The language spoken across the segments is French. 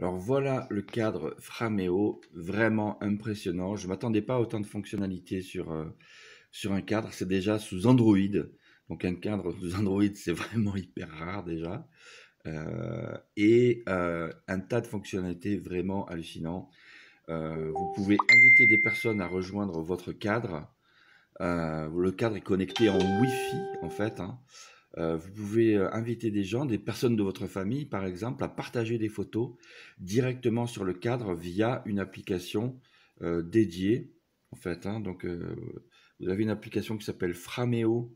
Alors voilà le cadre Frameo, vraiment impressionnant. Je ne m'attendais pas à autant de fonctionnalités sur, euh, sur un cadre. C'est déjà sous Android. Donc un cadre sous Android, c'est vraiment hyper rare déjà. Euh, et euh, un tas de fonctionnalités vraiment hallucinant. vous pouvez inviter des personnes à rejoindre votre cadre. le cadre est connecté en Wi-Fi en fait. Hein. Euh, vous pouvez euh, inviter des gens, des personnes de votre famille par exemple, à partager des photos directement sur le cadre via une application euh, dédiée. En fait, hein. donc vous avez une application qui s'appelle Frameo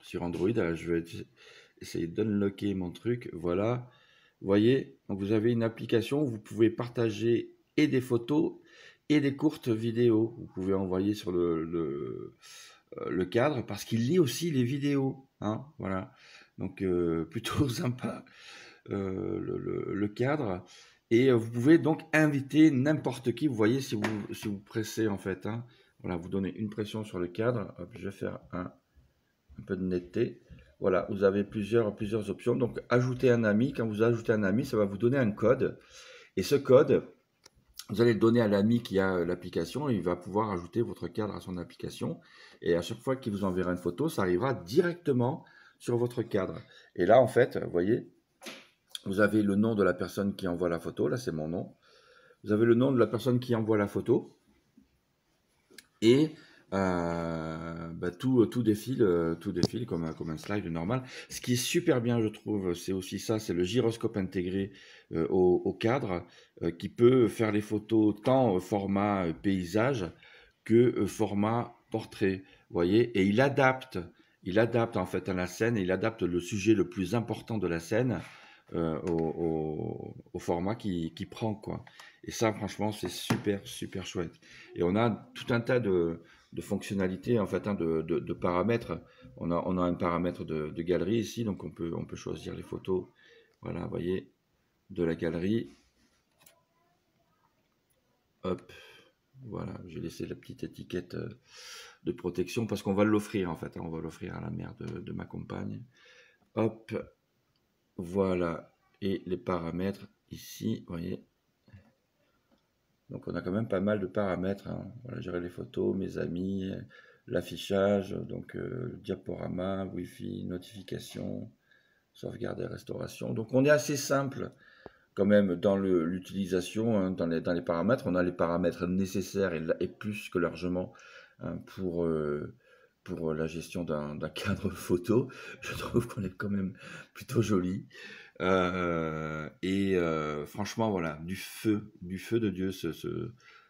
sur Android. je vais essayer d'unlocker mon truc. Voilà. Vous voyez, donc vous avez une application où vous pouvez partager et des photos et des courtes vidéos. Vous pouvez envoyer sur le euh, le cadre parce qu'il lit aussi les vidéos. Hein, voilà. Donc euh, plutôt sympa euh, le, cadre. Et vous pouvez donc inviter n'importe qui. Vous voyez si vous, vous pressez en fait. Hein. voilà, vous donnez une pression sur le cadre. je vais faire un, peu de netteté. Voilà, vous avez plusieurs, plusieurs options. Donc ajouter un ami. Quand vous ajoutez un ami, ça va vous donner un code. Et ce code, vous allez le donner à l'ami qui a euh, l'application, il va pouvoir ajouter votre cadre à son application. Et à chaque fois qu'il vous enverra une photo, ça arrivera directement sur votre cadre. Et là, en fait, vous voyez, vous avez le nom de la personne qui envoie la photo. Là, c'est mon nom. Vous avez le nom de la personne qui envoie la photo. Et euh, bah tout, euh, tout défile, euh, tout défile comme, comme un slide normal. Ce qui est super bien, je trouve, c'est aussi ça, c'est le gyroscope intégré au, cadre qui peut faire les photos tant format paysage que format portrait, voyez. Et il adapte, il adapte en fait à la scène, il adapte le sujet le plus important de la scène au, au, au, format qu'il qui prend quoi. Et ça, franchement, c'est super, super chouette. Et on a tout un tas de, de fonctionnalités, en fait, hein, de, paramètres. On a, on a un paramètre de, galerie ici, donc on peut, on peut choisir les photos, voilà, vous voyez, de la galerie. Hop, voilà, j'ai laissé la petite étiquette euh, de protection parce qu'on va l'offrir, en fait, hein, on va l'offrir à la mère de, ma compagne. Hop, voilà, et les paramètres ici, vous voyez, donc on a quand même pas mal de paramètres. Hein. Voilà, gérer les photos, mes amis, l'affichage, donc euh, diaporama, wifi, notification, sauvegarde et restauration. Donc on est assez simple quand même dans l'utilisation, hein, dans, les, paramètres. On a les paramètres nécessaires et, plus que largement hein, pour... Euh, pour la gestion d'un cadre photo. Je trouve qu'on est quand même plutôt joli. Euh, et euh, franchement, voilà, du feu, du feu de Dieu, ce,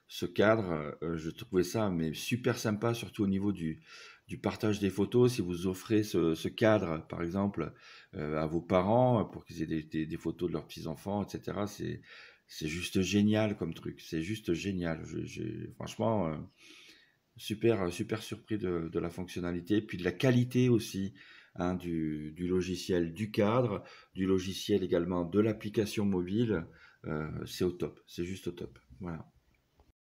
ce, cadre. Euh, je trouvais ça mais super sympa, surtout au niveau du, du partage des photos. Si vous offrez ce, ce cadre, par exemple, à vos parents pour qu'ils aient des, photos de leurs petits-enfants, etc., c'est, c'est juste génial comme truc. C'est juste génial. Je, franchement, super, super surpris de, de, la fonctionnalité, puis de la qualité aussi. Hein, du, logiciel du cadre, du logiciel également de l'application mobile. Euh, c'est au top, c'est juste au top. Voilà.